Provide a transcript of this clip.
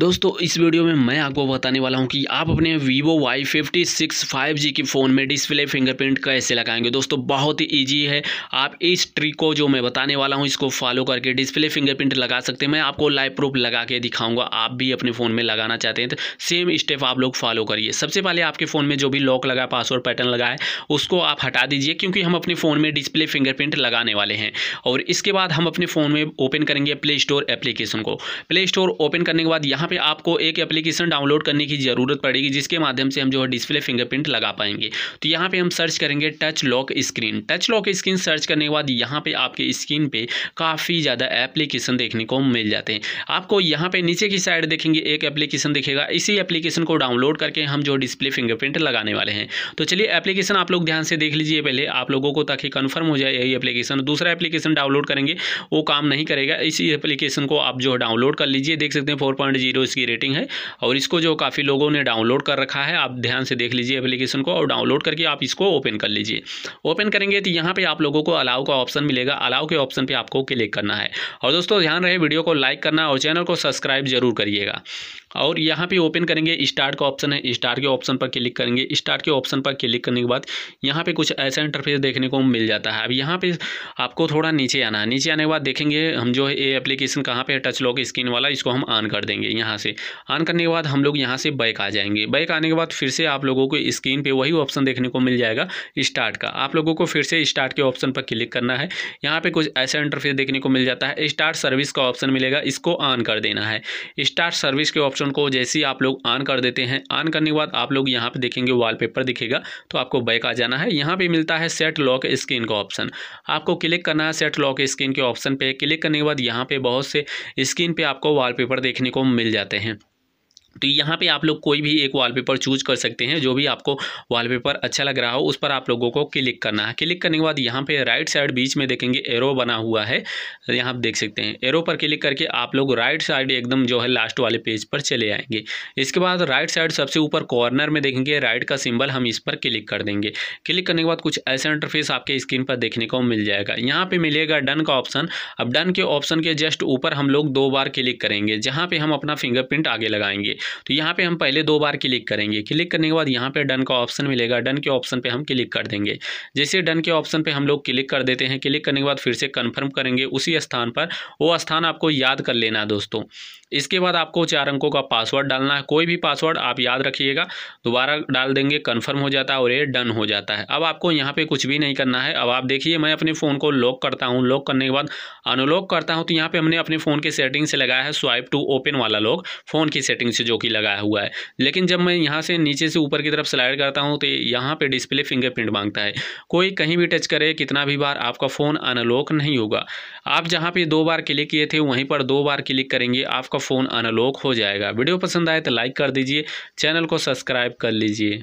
दोस्तों इस वीडियो में मैं आपको बताने वाला हूं कि आप अपने Vivo Y fifty six five G के फ़ोन में डिस्प्ले फिंगरप्रिंट कैसे लगाएंगे दोस्तों बहुत ही ईजी है आप इस ट्रिक को जो मैं बताने वाला हूं इसको फॉलो करके डिस्प्ले फिंगरप्रिंट लगा सकते हैं मैं आपको लाइव प्रूफ लगा के दिखाऊंगा आप भी अपने फ़ोन में लगाना चाहते हैं तो सेम स्टेप आप लोग फॉलो करिए सबसे पहले आपके फ़ोन में जो भी लॉक लगा पासवर्ड पैटर्न लगा है उसको आप हटा दीजिए क्योंकि हम अपने फ़ोन में डिस्प्ले फिंगरप्रिंट लगाने वाले हैं और इसके बाद हम अपने फ़ोन में ओपन करेंगे प्ले स्टोर एप्लीकेशन को प्ले स्टोर ओपन करने के बाद यहाँ यहाँ पे आपको एक एप्लीकेशन डाउनलोड करने की ज़रूरत पड़ेगी जिसके माध्यम से हम जो है डिस्प्ले फिंगरप्रिंट लगा पाएंगे तो यहाँ पे हम सर्च करेंगे touch lock screen touch lock screen search करने के बाद यहाँ पे आपके स्क्रीन पे काफ़ी ज़्यादा एप्लीकेशन देखने को मिल जाते हैं आपको यहाँ पर नीचे की साइड देखेंगे एक एप्लीकेशन दिखेगा इसी एप्लीकेशन को डाउनलोड करके हम जो डिस्प्ले फिंगरप्रिंट लगाने वाले हैं तो चलिए एप्लीकेशन आप लोग ध्यान से देख लीजिए पहले आप लोगों को ताकि कन्फर्म हो जाए यही एप्लीकेशन दूसरा एप्लीकेशन डाउनलोड करेंगे वो काम नहीं करेगा इसी एप्लीकेशन को आप जो डाउनलोड कर लीजिए देख सकते हैं फोर जीरो इसकी रेटिंग है और इसको जो काफ़ी लोगों ने डाउनलोड कर रखा है आप ध्यान से देख लीजिए एप्लीकेशन को और डाउनलोड करके आप इसको ओपन कर लीजिए ओपन करेंगे तो यहाँ पर आप लोगों को अलाउ का ऑप्शन मिलेगा अलाउ के ऑप्शन पर आपको क्लिक करना है और दोस्तों ध्यान रहे वीडियो को लाइक करना और चैनल को सब्सक्राइब जरूर करिएगा और यहाँ पे ओपन करेंगे स्टार्ट का ऑप्शन है स्टार्ट के ऑप्शन पर क्लिक करेंगे स्टार्ट के ऑप्शन पर क्लिक करने के बाद यहाँ पे कुछ ऐसा इंटरफेस देखने को मिल जाता है अब यहाँ पे आपको थोड़ा नीचे आना है नीचे आने के बाद देखेंगे हम जो है ये एप्लीकेशन कहाँ पे टच लॉक स्क्रीन वाला इसको हम ऑन कर देंगे यहाँ से ऑन करने के बाद हम लोग यहाँ से बैक आ जाएंगे बैक आने के बाद फिर से आप लोगों को स्क्रीन पर वही ऑप्शन देखने को मिल जाएगा स्टार्ट का आप लोगों को फिर से स्टार्ट के ऑप्शन पर क्लिक करना है यहाँ पर कुछ ऐसा इंटरफेस देखने को मिल जाता है स्टार्ट सर्विस का ऑप्शन मिलेगा इसको ऑन कर देना है स्टार्ट सर्विस के ऑप्शन ऑप्शन को जैसे ही आप लोग ऑन कर देते हैं ऑन करने के बाद आप लोग यहाँ पे देखेंगे वॉलपेपर दिखेगा तो आपको बैक आ जाना है यहाँ पे मिलता है सेट लॉक स्क्रीन का ऑप्शन आपको क्लिक करना है सेट लॉक स्क्रीन के ऑप्शन पे क्लिक करने के बाद यहाँ पे बहुत से स्क्रीन पे आपको वॉलपेपर देखने को मिल जाते हैं तो यहाँ पे आप लोग कोई भी एक वॉलपेपर चूज कर सकते हैं जो भी आपको वॉलपेपर अच्छा लग रहा हो उस पर आप लोगों को क्लिक करना है क्लिक करने के बाद यहाँ पे राइट साइड बीच में देखेंगे एरो बना हुआ है तो यहाँ आप देख सकते हैं एरो पर क्लिक करके आप लोग राइट साइड एकदम जो है लास्ट वाले पेज पर चले आएंगे इसके बाद राइट साइड सबसे ऊपर कॉर्नर में देखेंगे राइट का सिम्बल हम इस पर क्लिक कर देंगे क्लिक करने के बाद कुछ ऐसा इंटरफेस आपके स्क्रीन पर देखने को मिल जाएगा यहाँ पर मिलेगा डन का ऑप्शन अब डन के ऑप्शन के जस्ट ऊपर हम लोग दो बार क्लिक करेंगे जहाँ पर हम अपना फिंगरप्रिंट आगे लगाएंगे तो यहाँ पे हम पहले दो बार क्लिक करेंगे क्लिक करने के बाद यहाँ पे डन का ऑप्शन मिलेगा डन के ऑप्शन पे हम क्लिक कर देंगे जैसे डन के ऑप्शन पे हम लोग क्लिक कर देते हैं क्लिक करने के बाद फिर से कन्फर्म करेंगे उसी स्थान पर वो स्थान आपको याद कर लेना है दोस्तों इसके बाद आपको चार अंकों का पासवर्ड डालना है कोई भी पासवर्ड आप याद रखिएगा दोबारा डाल देंगे कन्फर्म हो जाता है और ये डन हो जाता है अब आपको यहाँ पर कुछ भी नहीं करना है अब आप देखिए मैं अपने फ़ोन को लॉक करता हूँ लॉक करने के बाद अनलॉक करता हूँ तो यहाँ पर हमने अपने फ़ोन के सेटिंग से लगाया है स्वाइप टू ओपन वाला लॉक फ़ोन की सेटिंग से जो कि लगाया हुआ है लेकिन जब मैं यहाँ से नीचे से ऊपर की तरफ स्लाइड करता हूँ तो यहाँ पर डिस्प्ले फिंगरप्रिंट मांगता है कोई कहीं भी टच करे कितना भी बार आपका फ़ोन अनलॉक नहीं होगा आप जहाँ पर दो बार क्लिक किए थे वहीं पर दो बार क्लिक करेंगे आपका फ़ोन अनलॉक हो जाएगा वीडियो पसंद आए तो लाइक कर दीजिए चैनल को सब्सक्राइब कर लीजिए